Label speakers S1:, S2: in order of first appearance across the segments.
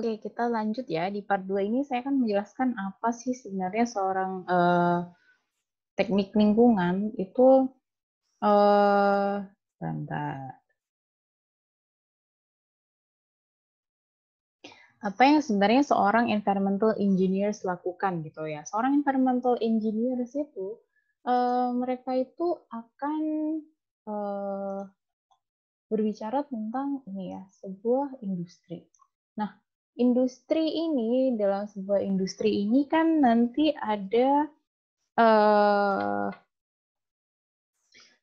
S1: Oke, kita lanjut ya. Di part 2 ini saya akan menjelaskan apa sih sebenarnya seorang eh, teknik lingkungan itu eh bentar. Apa yang sebenarnya seorang environmental engineer lakukan gitu ya. Seorang environmental engineer itu eh, mereka itu akan eh, berbicara tentang ini ya, sebuah industri. Nah, industri ini dalam sebuah industri ini kan nanti ada uh,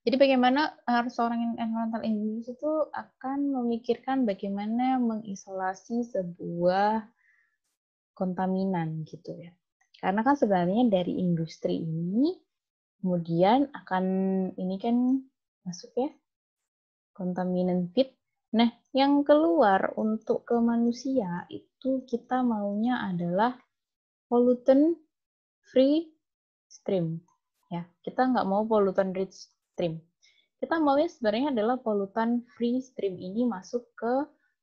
S1: jadi bagaimana harus seorang environmental engineer itu akan memikirkan bagaimana mengisolasi sebuah kontaminan gitu ya. Karena kan sebenarnya dari industri ini kemudian akan ini kan masuk ya kontaminan pit Nah, yang keluar untuk ke manusia itu kita maunya adalah pollutant free stream. Ya, kita nggak mau pollutant rich stream. Kita maunya sebenarnya adalah pollutant free stream ini masuk ke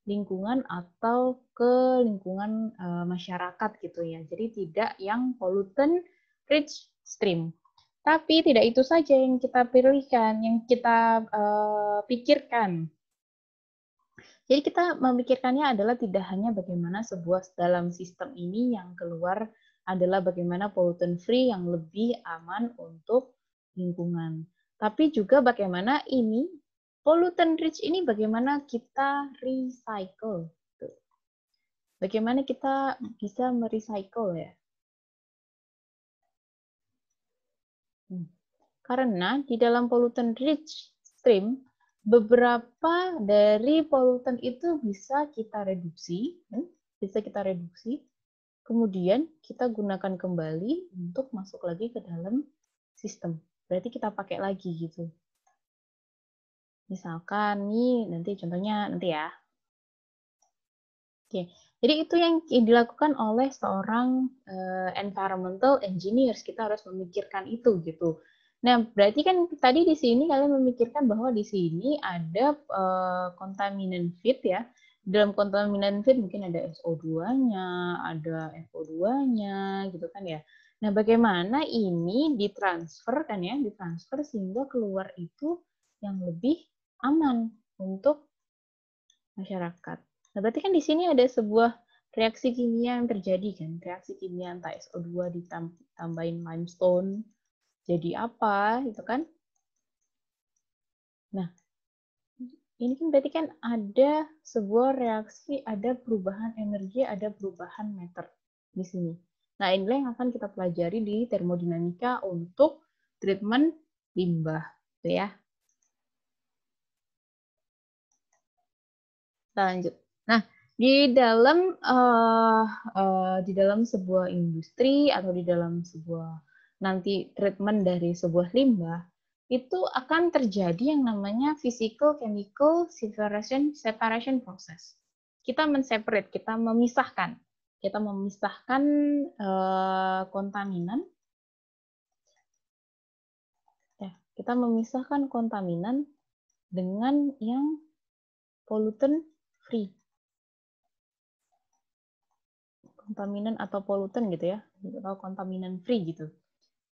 S1: lingkungan atau ke lingkungan e, masyarakat gitu ya. Jadi tidak yang pollutant rich stream. Tapi tidak itu saja yang kita pilihkan, yang kita e, pikirkan. Jadi kita memikirkannya adalah tidak hanya bagaimana sebuah dalam sistem ini yang keluar adalah bagaimana pollutant free yang lebih aman untuk lingkungan. Tapi juga bagaimana ini pollutant rich ini bagaimana kita recycle. Bagaimana kita bisa merecycle ya? Hmm. Karena di dalam pollutant rich stream beberapa dari polutan itu bisa kita reduksi, hmm, bisa kita reduksi, kemudian kita gunakan kembali untuk masuk lagi ke dalam sistem. Berarti kita pakai lagi gitu. Misalkan nih, nanti contohnya nanti ya. Oke, jadi itu yang dilakukan oleh seorang eh, environmental engineers. Kita harus memikirkan itu gitu. Nah, berarti kan tadi di sini kalian memikirkan bahwa di sini ada uh, eh, kontaminan fit ya. Dalam kontaminan fit mungkin ada SO2-nya, ada FO2-nya gitu kan ya. Nah, bagaimana ini ditransfer kan ya, ditransfer sehingga keluar itu yang lebih aman untuk masyarakat. Nah, berarti kan di sini ada sebuah reaksi kimia yang terjadi kan, reaksi kimia antara SO2 ditambahin limestone jadi apa itu kan nah ini kan berarti kan ada sebuah reaksi ada perubahan energi ada perubahan meter di sini nah inilah yang akan kita pelajari di termodinamika untuk treatment limbah gitu ya lanjut nah di dalam uh, uh, di dalam sebuah industri atau di dalam sebuah nanti treatment dari sebuah limbah, itu akan terjadi yang namanya physical chemical separation separation process. Kita menseparate, kita memisahkan, kita memisahkan uh, kontaminan. Ya, kita memisahkan kontaminan dengan yang pollutant free. Kontaminan atau pollutant gitu ya, atau kontaminan free gitu.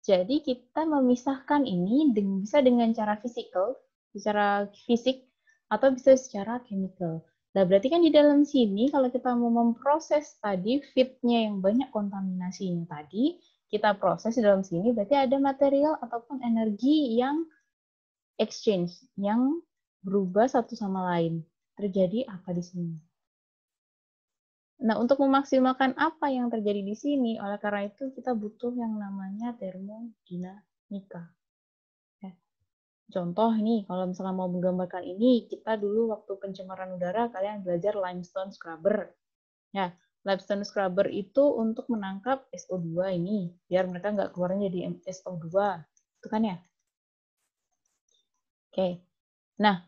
S1: Jadi kita memisahkan ini dengan, bisa dengan cara fisikal, secara fisik, atau bisa secara chemical. Nah, berarti kan di dalam sini kalau kita mau memproses tadi fitnya yang banyak kontaminasinya tadi, kita proses di dalam sini berarti ada material ataupun energi yang exchange, yang berubah satu sama lain. Terjadi apa di sini? Nah, untuk memaksimalkan apa yang terjadi di sini, oleh karena itu kita butuh yang namanya termodinamika. Ya. Contoh nih, kalau misalnya mau menggambarkan ini, kita dulu waktu pencemaran udara kalian belajar limestone scrubber. Ya, limestone scrubber itu untuk menangkap SO2 ini, biar mereka nggak keluarnya jadi SO2. Itu kan ya? Oke. Nah,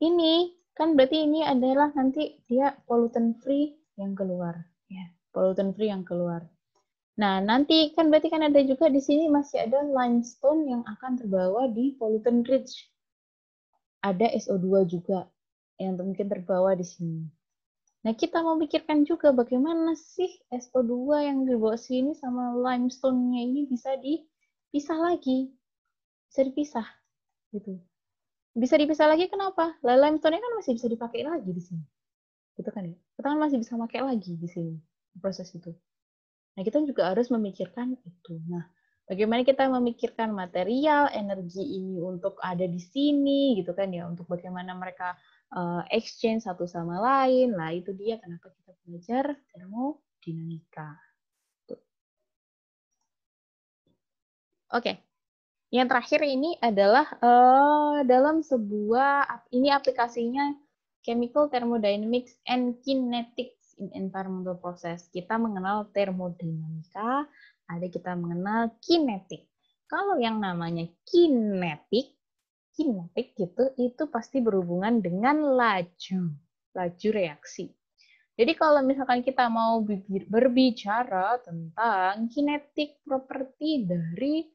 S1: ini kan berarti ini adalah nanti dia pollutant free yang keluar ya pollutant free yang keluar nah nanti kan berarti kan ada juga di sini masih ada limestone yang akan terbawa di pollutant rich ada SO2 juga yang mungkin terbawa di sini nah kita memikirkan juga bagaimana sih SO2 yang dibawa sini sama limestone-nya ini bisa dipisah lagi bisa dipisah gitu bisa dipisah lagi kenapa? Lah limestone kan masih bisa dipakai lagi di sini gitu kan ya kita kan masih bisa pakai lagi di sini proses itu nah kita juga harus memikirkan itu nah bagaimana kita memikirkan material energi ini untuk ada di sini gitu kan ya untuk bagaimana mereka eh, exchange satu sama lain lah itu dia kenapa kita belajar dinamika. oke okay. yang terakhir ini adalah uh, dalam sebuah ini aplikasinya Chemical Thermodynamics and Kinetics in Environmental Process. Kita mengenal termodinamika, ada kita mengenal kinetik. Kalau yang namanya kinetik, kinetik gitu, itu pasti berhubungan dengan laju, laju reaksi. Jadi kalau misalkan kita mau berbicara tentang kinetik property dari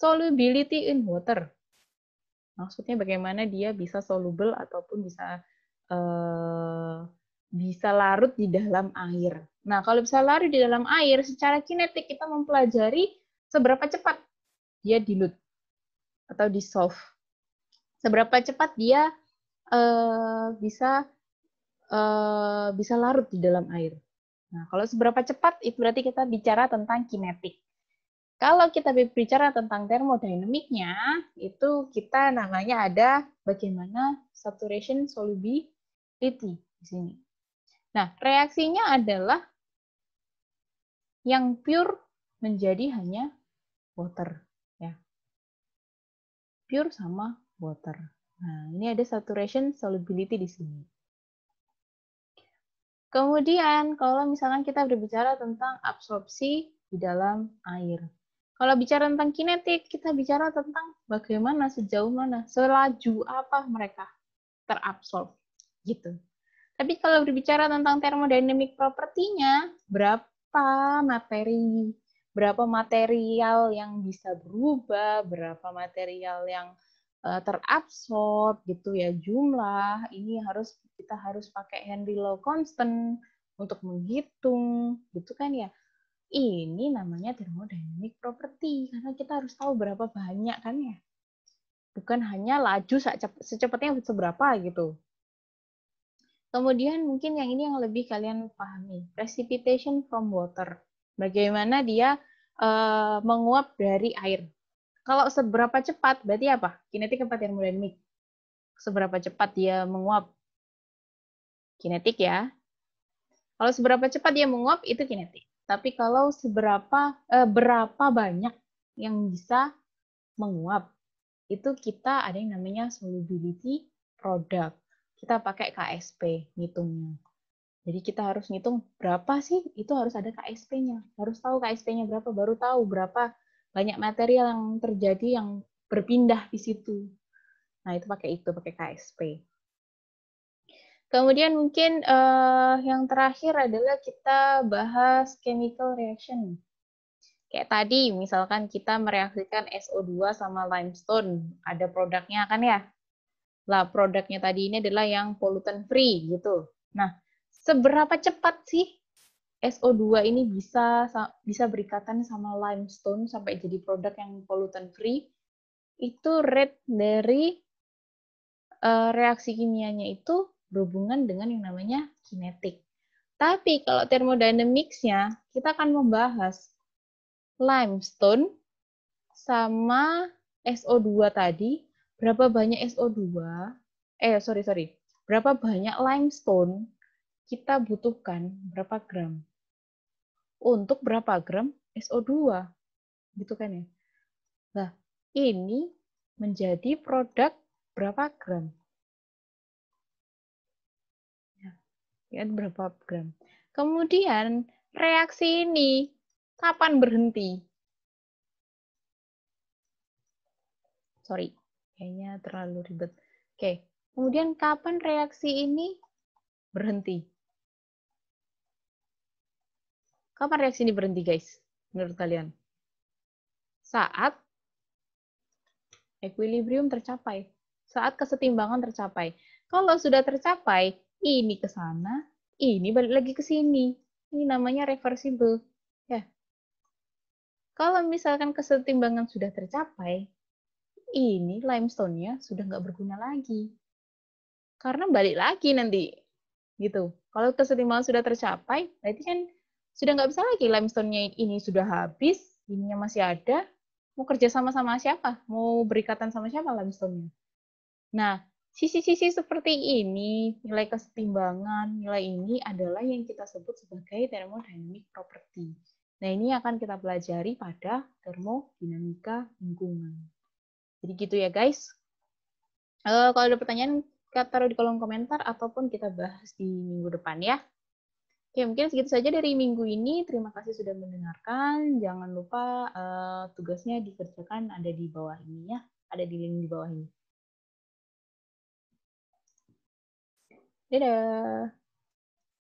S1: solubility in water, maksudnya bagaimana dia bisa soluble ataupun bisa eh, bisa larut di dalam air. Nah, kalau bisa larut di dalam air, secara kinetik kita mempelajari seberapa cepat dia dilute atau dissolve. Seberapa cepat dia eh, bisa eh, bisa larut di dalam air. Nah, kalau seberapa cepat itu berarti kita bicara tentang kinetik. Kalau kita berbicara tentang termodinamiknya, itu kita namanya ada bagaimana saturation solubility di sini. Nah, reaksinya adalah yang pure menjadi hanya water ya. Pure sama water. Nah, ini ada saturation solubility di sini. Kemudian, kalau misalkan kita berbicara tentang absorpsi di dalam air. Kalau bicara tentang kinetik, kita bicara tentang bagaimana, sejauh mana, selaju apa mereka terabsorb gitu. Tapi kalau berbicara tentang thermodynamic propertinya, berapa materi, berapa material yang bisa berubah, berapa material yang uh, terabsorb gitu ya jumlah. Ini harus kita harus pakai Henry Law constant untuk menghitung gitu kan ya. Ini namanya thermodynamic property karena kita harus tahu berapa banyak kan ya. Bukan hanya laju secepatnya seberapa gitu Kemudian mungkin yang ini yang lebih kalian pahami, precipitation from water. Bagaimana dia uh, menguap dari air. Kalau seberapa cepat, berarti apa? Kinetik tempat termodinamik? Seberapa cepat dia menguap? Kinetik ya. Kalau seberapa cepat dia menguap itu kinetik. Tapi kalau seberapa uh, berapa banyak yang bisa menguap, itu kita ada yang namanya solubility product kita pakai KSP ngitungnya. Jadi kita harus ngitung berapa sih itu harus ada KSP-nya. Harus tahu KSP-nya berapa baru tahu berapa banyak material yang terjadi yang berpindah di situ. Nah, itu pakai itu, pakai KSP. Kemudian mungkin uh, yang terakhir adalah kita bahas chemical reaction. Kayak tadi, misalkan kita mereaksikan SO2 sama limestone, ada produknya kan ya? lah produknya tadi ini adalah yang polutan free gitu. Nah, seberapa cepat sih SO2 ini bisa bisa berikatan sama limestone sampai jadi produk yang polutan free? Itu rate dari uh, reaksi kimianya itu berhubungan dengan yang namanya kinetik. Tapi kalau thermodynamics-nya kita akan membahas limestone sama SO2 tadi berapa banyak SO2, eh sorry sorry, berapa banyak limestone kita butuhkan berapa gram untuk berapa gram SO2, gitu kan ya. Nah, ini menjadi produk berapa gram? Ya, kan berapa gram? Kemudian reaksi ini kapan berhenti? Sorry, Kayaknya terlalu ribet. Oke, kemudian kapan reaksi ini berhenti? Kapan reaksi ini berhenti, guys? Menurut kalian? Saat equilibrium tercapai, saat kesetimbangan tercapai. Kalau sudah tercapai, ini ke sana, ini balik lagi ke sini. Ini namanya reversible. Ya. Kalau misalkan kesetimbangan sudah tercapai, ini limestone-nya sudah nggak berguna lagi. Karena balik lagi nanti. Gitu. Kalau kesetimbangan sudah tercapai, berarti kan sudah nggak bisa lagi limestone-nya ini sudah habis, ininya masih ada, mau kerja sama sama siapa? Mau berikatan sama siapa limestone-nya? Nah, sisi-sisi seperti ini, nilai kesetimbangan, nilai ini adalah yang kita sebut sebagai thermodynamic property. Nah, ini akan kita pelajari pada termodinamika lingkungan. Jadi gitu ya guys. Uh, kalau ada pertanyaan, kita taruh di kolom komentar ataupun kita bahas di minggu depan ya. Oke, mungkin segitu saja dari minggu ini. Terima kasih sudah mendengarkan. Jangan lupa uh, tugasnya dikerjakan ada di bawah ini ya. Ada di link di bawah ini. Dadah!